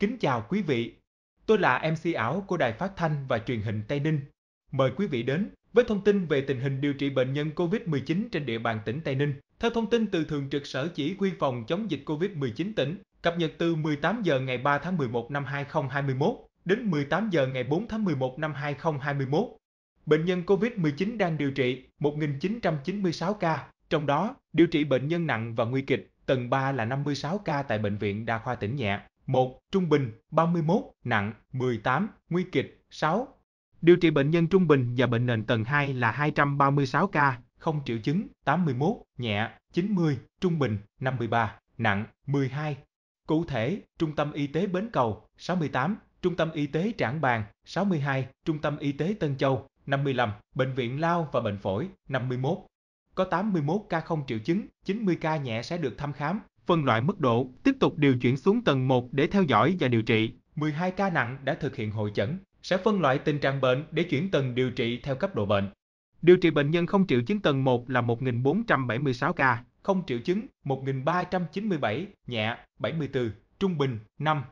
Kính chào quý vị. Tôi là MC ảo của Đài Phát thanh và Truyền hình Tây Ninh. Mời quý vị đến với thông tin về tình hình điều trị bệnh nhân COVID-19 trên địa bàn tỉnh Tây Ninh. Theo thông tin từ Thường trực Sở Chỉ huy phòng chống dịch COVID-19 tỉnh, cập nhật từ 18 giờ ngày 3 tháng 11 năm 2021 đến 18 giờ ngày 4 tháng 11 năm 2021. Bệnh nhân COVID-19 đang điều trị 1.996 ca, trong đó điều trị bệnh nhân nặng và nguy kịch, tầng 3 là 56 ca tại Bệnh viện Đa khoa tỉnh Nhẹ, 1. Trung bình 31, nặng 18, nguy kịch 6. Điều trị bệnh nhân trung bình và bệnh nền tầng 2 là 236 ca, không triệu chứng 81, nhẹ 90, trung bình 53, nặng 12. Cụ thể, Trung tâm Y tế Bến Cầu 68, Trung tâm Y tế Trảng Bàng 62, Trung tâm Y tế Tân Châu 55, Bệnh viện Lao và Bệnh phổi 51. Có 81 ca không triệu chứng, 90 ca nhẹ sẽ được thăm khám, phân loại mức độ, tiếp tục điều chuyển xuống tầng 1 để theo dõi và điều trị. 12 ca nặng đã thực hiện hội chẩn, sẽ phân loại tình trạng bệnh để chuyển tầng điều trị theo cấp độ bệnh. Điều trị bệnh nhân không triệu chứng tầng 1 là 1.476 ca, không triệu chứng 1.397, nhẹ 74, trung bình 5.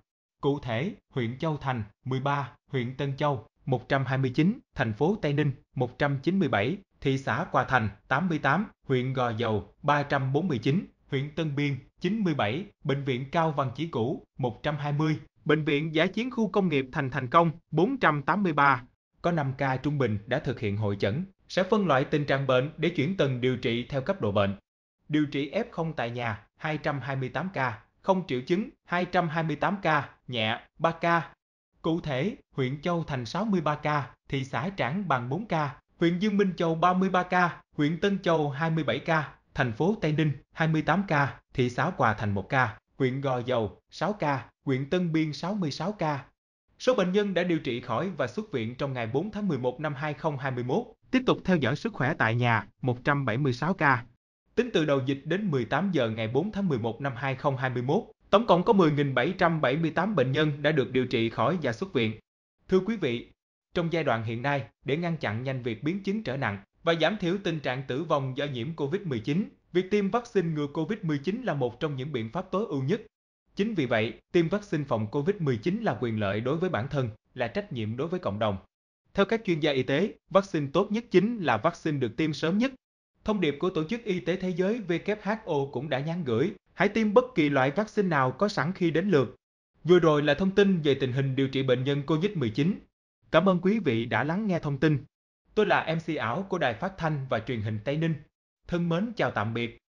Cụ thể, huyện Châu Thành 13, huyện Tân Châu 129, thành phố Tây Ninh 197, thị xã Hòa Thành 88, huyện Gò Dầu 349, huyện Tân Biên 97, Bệnh viện Cao Văn Chỉ Cũ 120, Bệnh viện Giả chiến khu công nghiệp Thành Thành Công 483. Có 5 ca trung bình đã thực hiện hội chẩn, sẽ phân loại tình trạng bệnh để chuyển tầng điều trị theo cấp độ bệnh. Điều trị F0 tại nhà 228 ca, không triệu chứng 228 ca, nhẹ 3 ca. Cụ thể, huyện Châu Thành 63 ca, thị xã Trảng bằng 4 ca, huyện Dương Minh Châu 33 ca, huyện Tân Châu 27 ca, thành phố Tây Ninh 28 ca, thị xã Hòa Thành 1 ca, huyện Gò Dầu 6 ca, huyện Tân Biên 66 ca. Số bệnh nhân đã điều trị khỏi và xuất viện trong ngày 4 tháng 11 năm 2021, tiếp tục theo dõi sức khỏe tại nhà 176 ca. Tính từ đầu dịch đến 18 giờ ngày 4 tháng 11 năm 2021, tổng cộng có 10.778 bệnh nhân đã được điều trị khỏi và xuất viện. Thưa quý vị, trong giai đoạn hiện nay, để ngăn chặn nhanh việc biến chứng trở nặng, và giảm thiểu tình trạng tử vong do nhiễm COVID-19. Việc tiêm vaccine ngừa COVID-19 là một trong những biện pháp tối ưu nhất. Chính vì vậy, tiêm vaccine phòng COVID-19 là quyền lợi đối với bản thân, là trách nhiệm đối với cộng đồng. Theo các chuyên gia y tế, vaccine tốt nhất chính là vaccine được tiêm sớm nhất. Thông điệp của Tổ chức Y tế Thế giới WHO cũng đã nhắn gửi, hãy tiêm bất kỳ loại vaccine nào có sẵn khi đến lượt. Vừa rồi là thông tin về tình hình điều trị bệnh nhân COVID-19. Cảm ơn quý vị đã lắng nghe thông tin. Tôi là MC ảo của Đài Phát Thanh và Truyền hình Tây Ninh. Thân mến chào tạm biệt.